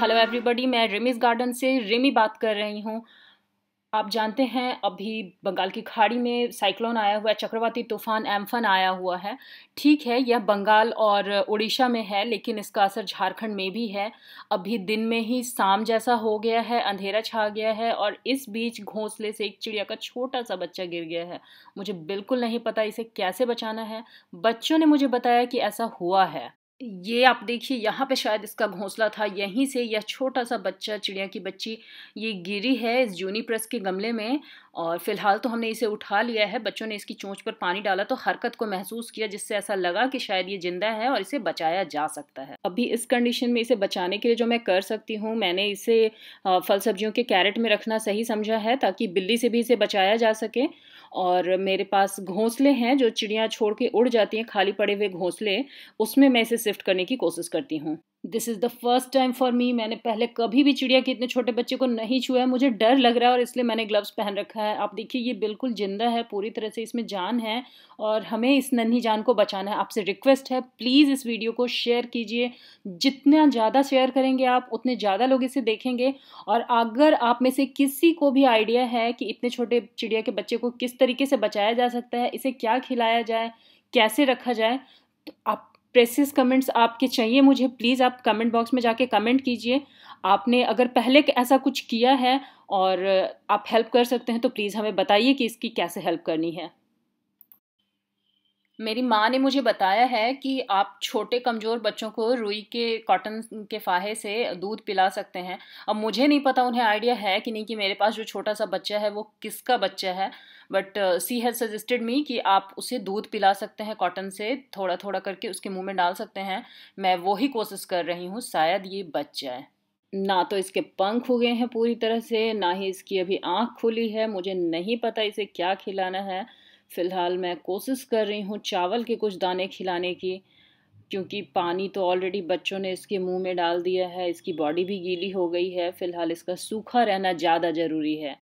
hello everybody मैं रिमीज garden से रिमी बात कर रही हूँ आप जानते हैं अभी बंगाल की खाड़ी में साइक्लोन आया हुआ है चक्रवाती तूफान एम्फन आया हुआ है ठीक है यह बंगाल और उड़ीसा में है लेकिन इसका असर झारखंड में भी है अभी दिन में ही शाम जैसा हो गया है अंधेरा छा गया है और इस बीच घोंसले से एक चिड़िया का छोटा सा बच्चा गिर गया है मुझे बिल्कुल नहीं पता इसे कैसे बचाना है बच्चों ने मुझे बताया कि ऐसा हुआ है ये आप देखिए यहाँ पे शायद इसका घोंसला था यहीं से यह छोटा सा बच्चा चिड़िया की बच्ची ये गिरी है इस जूनीप्रस के गमले में और फिलहाल तो हमने इसे उठा लिया है बच्चों ने इसकी चोंच पर पानी डाला तो हरकत को महसूस किया जिससे ऐसा लगा कि शायद ये जिंदा है और इसे बचाया जा सकता है अभी इस कंडीशन में इसे बचाने के लिए जो मैं कर सकती हूँ मैंने इसे फल सब्जियों के कैरेट में रखना सही समझा है ताकि बिल्ली से भी इसे बचाया जा सके और मेरे पास घोंसले हैं जो चिड़िया छोड़ के उड़ जाती हैं खाली पड़े हुए घोंसले उसमें मैं इसे शिफ्ट करने की कोशिश करती हूँ this is the first time for me मैंने पहले कभी भी चिड़िया के इतने छोटे बच्चे को नहीं छुआ है मुझे डर लग रहा है और इसलिए मैंने ग्लव्स पहन रखा है आप देखिए ये बिल्कुल जिंदा है पूरी तरह से इसमें जान है और हमें इस नन्ही जान को बचाना है आपसे रिक्वेस्ट है प्लीज़ इस वीडियो को शेयर कीजिए जितना ज़्यादा शेयर करेंगे आप उतने ज़्यादा लोग इसे देखेंगे और अगर आप में से किसी को भी आइडिया है कि इतने छोटे चिड़िया के बच्चे को किस तरीके से बचाया जा सकता है इसे क्या खिलाया जाए कैसे रखा जाए तो आप प्रेसिस कमेंट्स आपके चाहिए मुझे प्लीज़ आप कमेंट बॉक्स में जाके कमेंट कीजिए आपने अगर पहले ऐसा कुछ किया है और आप हेल्प कर सकते हैं तो प्लीज़ हमें बताइए कि इसकी कैसे हेल्प करनी है मेरी माँ ने मुझे बताया है कि आप छोटे कमज़ोर बच्चों को रुई के कॉटन के फाहे से दूध पिला सकते हैं अब मुझे नहीं पता उन्हें आइडिया है कि नहीं कि मेरे पास जो छोटा सा बच्चा है वो किसका बच्चा है but she has suggested me कि आप उसे दूध पिला सकते हैं कॉटन से थोड़ा थोड़ा करके उसके मुंह में डाल सकते हैं मैं वही कोशिश कर रही हूँ शायद ये बच जाए ना तो इसके पंख हो गए हैं पूरी तरह से ना ही इसकी अभी आँख खुली है मुझे नहीं पता इसे क्या खिलाना है फ़िलहाल मैं कोशिश कर रही हूँ चावल के कुछ दाने खिलाने की क्योंकि पानी तो ऑलरेडी बच्चों ने इसके मुंह में डाल दिया है इसकी बॉडी भी गीली हो गई है फ़िलहाल इसका सूखा रहना ज़्यादा ज़रूरी है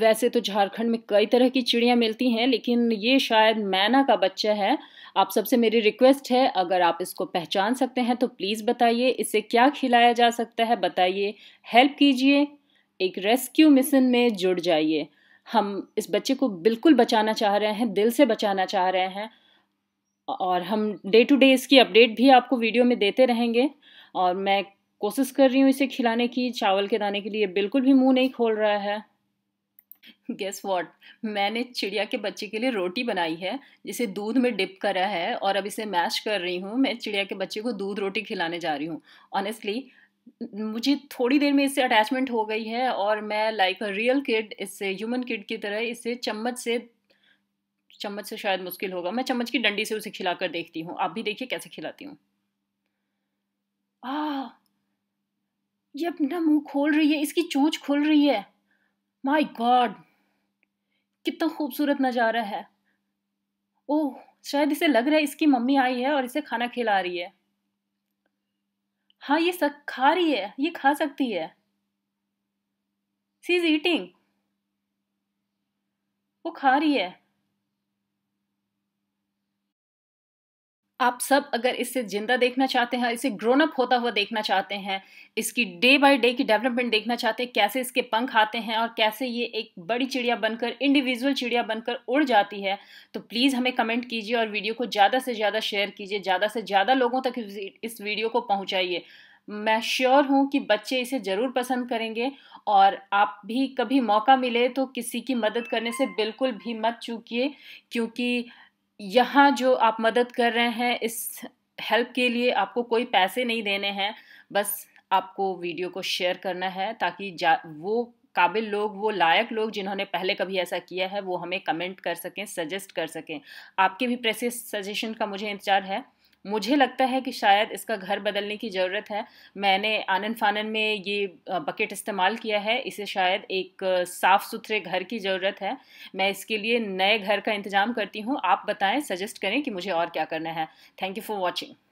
वैसे तो झारखंड में कई तरह की चिड़ियाँ मिलती हैं लेकिन ये शायद मैना का बच्चा है आप सबसे मेरी रिक्वेस्ट है अगर आप इसको पहचान सकते हैं तो प्लीज़ बताइए इसे क्या खिलाया जा सकता है बताइए हेल्प कीजिए एक रेस्क्यू मिशन में जुड़ जाइए हम इस बच्चे को बिल्कुल बचाना चाह रहे हैं दिल से बचाना चाह रहे हैं और हम डे टू डे इसकी अपडेट भी आपको वीडियो में देते रहेंगे और मैं कोशिश कर रही हूँ इसे खिलाने की चावल के दाने के लिए बिल्कुल भी मुंह नहीं खोल रहा है गेस वॉट मैंने चिड़िया के बच्चे के लिए रोटी बनाई है जिसे दूध में डिप करा है और अब इसे मैश कर रही हूँ मैं चिड़िया के बच्चे को दूध रोटी खिलाने जा रही हूँ ऑनेस्टली मुझे थोड़ी देर में इससे अटैचमेंट हो गई है और मैं लाइक अ रियल किड इससे ह्यूमन किड की तरह इसे चम्मच से चम्मच से शायद मुश्किल होगा मैं चम्मच की डंडी से उसे खिलाकर देखती हूँ आप भी देखिए कैसे खिलाती हूँ आ ये अपना मुंह खोल रही है इसकी चोंच खोल रही है माय गॉड कितना खूबसूरत नज़ारा है ओह शायद इसे लग रहा है इसकी मम्मी आई है और इसे खाना खिला रही है हाँ ये सक खा रही है ये खा सकती है सी इज ईटिंग वो खा रही है आप सब अगर इसे जिंदा देखना चाहते हैं इसे ग्रोन अप होता हुआ देखना चाहते हैं इसकी डे बाय डे की डेवलपमेंट देखना चाहते हैं कैसे इसके पंख आते हैं और कैसे ये एक बड़ी चिड़िया बनकर इंडिविजुअल चिड़िया बनकर उड़ जाती है तो प्लीज़ हमें कमेंट कीजिए और वीडियो को ज़्यादा से ज़्यादा शेयर कीजिए ज़्यादा से ज़्यादा लोगों तक इस वीडियो को पहुँचाइए मैं श्योर हूँ कि बच्चे इसे ज़रूर पसंद करेंगे और आप भी कभी मौका मिले तो किसी की मदद करने से बिल्कुल भी मत चूकिए क्योंकि यहाँ जो आप मदद कर रहे हैं इस हेल्प के लिए आपको कोई पैसे नहीं देने हैं बस आपको वीडियो को शेयर करना है ताकि जा वो काबिल लोग वो लायक लोग जिन्होंने पहले कभी ऐसा किया है वो हमें कमेंट कर सकें सजेस्ट कर सकें आपके भी प्रेसिस सजेशन का मुझे इंतज़ार है मुझे लगता है कि शायद इसका घर बदलने की ज़रूरत है मैंने आनन फानन में ये बकेट इस्तेमाल किया है इसे शायद एक साफ़ सुथरे घर की ज़रूरत है मैं इसके लिए नए घर का इंतज़ाम करती हूँ आप बताएं सजेस्ट करें कि मुझे और क्या करना है थैंक यू फॉर वॉचिंग